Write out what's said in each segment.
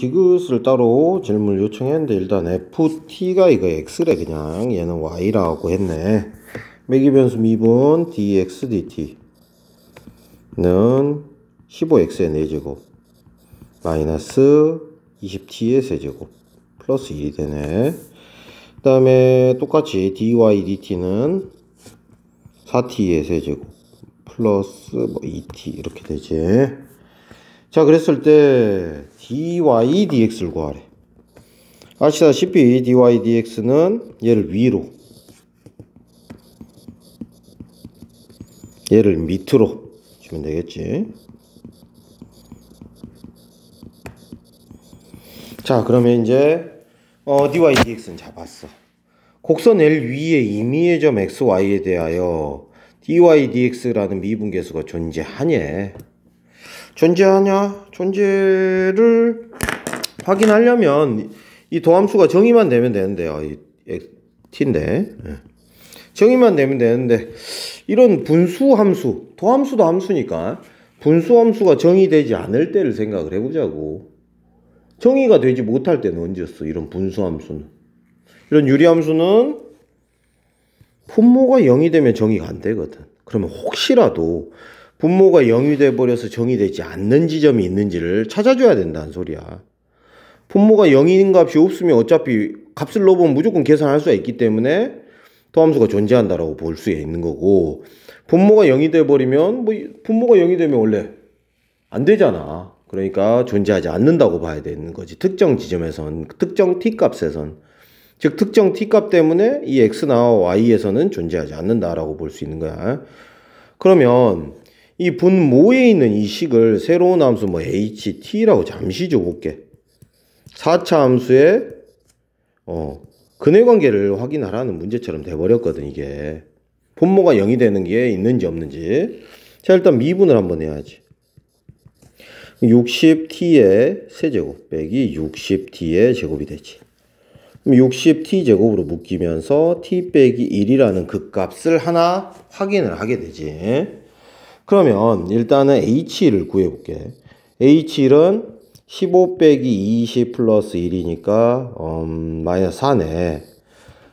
디귿을 따로 질문을 요청했는데 일단 ft가 이거 x래 그냥 얘는 y라고 했네 매기 변수 미분 dx dt는 15x의 4제곱 마이너스 20t의 세제곱 플러스 1이 되네 그 다음에 똑같이 dy dt는 4t의 세제곱 플러스 뭐 2t 이렇게 되지 자, 그랬을 때 dy dx를 구하래. 아시다시피 dy dx는 얘를 위로 얘를 밑으로 주면 되겠지. 자, 그러면 이제 어, dy dx는 잡았어. 곡선 L 위에 임의의 점 xy에 대하여 dy dx라는 미분계수가 존재하냐. 존재하냐 존재를 확인하려면 이 도함수가 정의만 되면 되는데요 이 t 인데 예. 정의만 되면 되는데 이런 분수 함수 도함수도 함수니까 분수 함수가 정의되지 않을 때를 생각을 해보자고 정의가 되지 못할 때는 언제였어 이런 분수 함수는 이런 유리 함수는 분모가 0이 되면 정의가 안 되거든 그러면 혹시라도 분모가 0이 돼버려서 정이 되지 않는 지점이 있는지를 찾아줘야 된다는 소리야. 분모가 0인 값이 없으면 어차피 값을 넣어보면 무조건 계산할 수가 있기 때문에 도함수가 존재한다라볼수 있는 거고 분모가 0이 돼버리면 뭐 분모가 0이 되면 원래 안 되잖아. 그러니까 존재하지 않는다고 봐야 되는 거지. 특정 지점에선 특정 t값에선 즉 특정 t값 때문에 이 x나 y에서는 존재하지 않는다라고 볼 수 있는 거야. 그러면 이 분모에 있는 이 식을 새로운 함수 뭐 ht라고 잠시 줘볼게. 4차 함수의 어, 근해관계를 확인하라는 문제처럼 돼버렸거든 이게. 분모가 0이 되는 게 있는지 없는지. 자 일단 미분을 한번 해야지. 60t의 세제곱 빼기 60t의 제곱이 되지. 60t 제곱으로 묶이면서 t 빼기 1이라는 극값을 그 하나 확인을 하게 되지. 그러면 일단은 H를 구해볼게. H1은 15 빼기 20 플러스 1이니까 음, 마이너스 4네.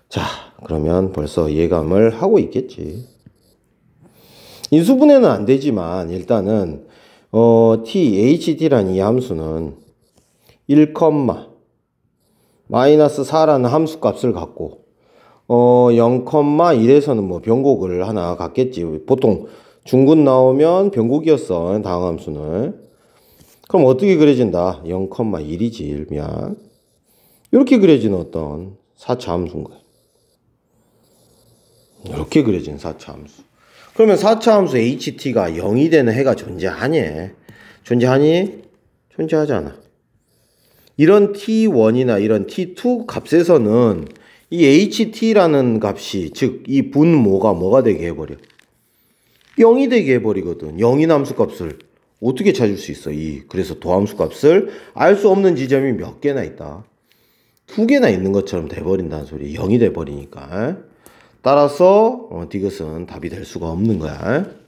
자, 그러면 벌써 예감을 하고 있겠지. 인수분해는 안 되지만 일단은 어, t, hd라는 이 함수는 1, 마이너스 4라는 함수 값을 갖고 어, 0, 1에서는 뭐 변곡을 하나 갖겠지. 보통 중군 나오면 변곡이었어. 다음 함수는. 그럼 어떻게 그려진다? 0,1이 지면 이렇게 그려진 어떤 4차 함수인 거예 이렇게 그려진 4차 함수. 그러면 4차 함수 HT가 0이 되는 해가 존재하니? 존재하니? 존재하지 않아. 이런 T1이나 이런 T2 값에서는 이 HT라는 값이, 즉, 이 분모가 뭐가 되게 해버려? 0이 되게 해버리거든. 0이 함수값을 어떻게 찾을 수 있어? 이 그래서 도함수값을 알 수 없는 지점이 몇 개나 있다. 두 개나 있는 것처럼 돼버린다는 소리. 0이 돼버리니까. 따라서 어, 디귿은 답이 될 수가 없는 거야.